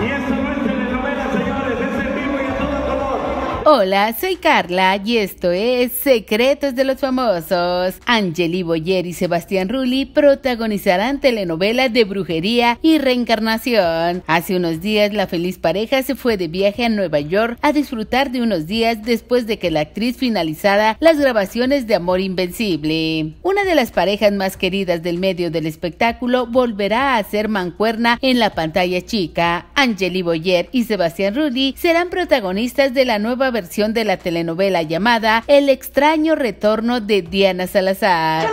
Если Hola, soy Carla y esto es Secretos de los Famosos. Angeli Boyer y Sebastián Rulli protagonizarán telenovela de brujería y reencarnación. Hace unos días la feliz pareja se fue de viaje a Nueva York a disfrutar de unos días después de que la actriz finalizara las grabaciones de Amor Invencible. Una de las parejas más queridas del medio del espectáculo volverá a ser mancuerna en la pantalla chica. Angeli Boyer y Sebastián Rulli serán protagonistas de la nueva versión de la telenovela llamada El extraño retorno de Diana Salazar.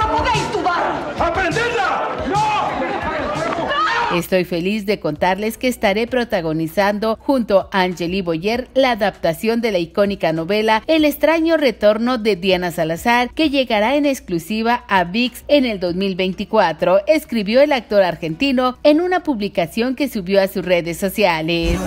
Estoy feliz de contarles que estaré protagonizando junto a Angeli Boyer la adaptación de la icónica novela El extraño retorno de Diana Salazar, que llegará en exclusiva a VIX en el 2024, escribió el actor argentino en una publicación que subió a sus redes sociales.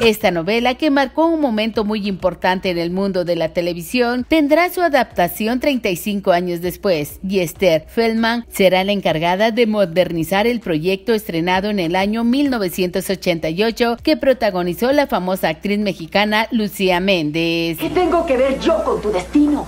Esta novela, que marcó un momento muy importante en el mundo de la televisión, tendrá su adaptación 35 años después y Esther Feldman será la encargada de modernizar el proyecto estrenado en el año 1988 que protagonizó la famosa actriz mexicana Lucía Méndez. ¿Qué tengo que ver yo con tu destino?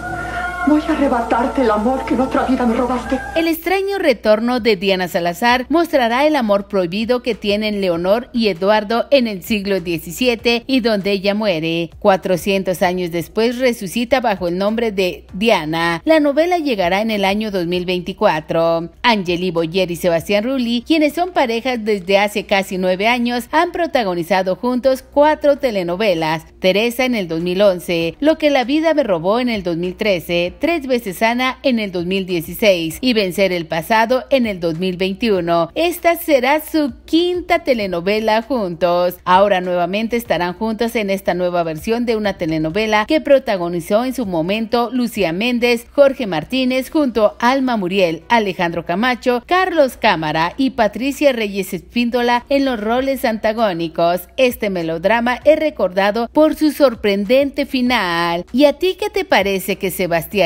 Voy a arrebatarte el amor que en otra vida me robaste. El extraño retorno de Diana Salazar mostrará el amor prohibido que tienen Leonor y Eduardo en el siglo XVII y donde ella muere. 400 años después resucita bajo el nombre de Diana. La novela llegará en el año 2024. Angeli Boyer y Sebastián Rulli, quienes son parejas desde hace casi nueve años, han protagonizado juntos cuatro telenovelas. Teresa en el 2011, Lo que la vida me robó en el 2013, tres veces sana en el 2016 y vencer el pasado en el 2021. Esta será su quinta telenovela juntos. Ahora nuevamente estarán juntos en esta nueva versión de una telenovela que protagonizó en su momento Lucía Méndez, Jorge Martínez junto a Alma Muriel, Alejandro Camacho, Carlos Cámara y Patricia Reyes Espíndola en los roles antagónicos. Este melodrama es recordado por su sorprendente final. ¿Y a ti qué te parece que Sebastián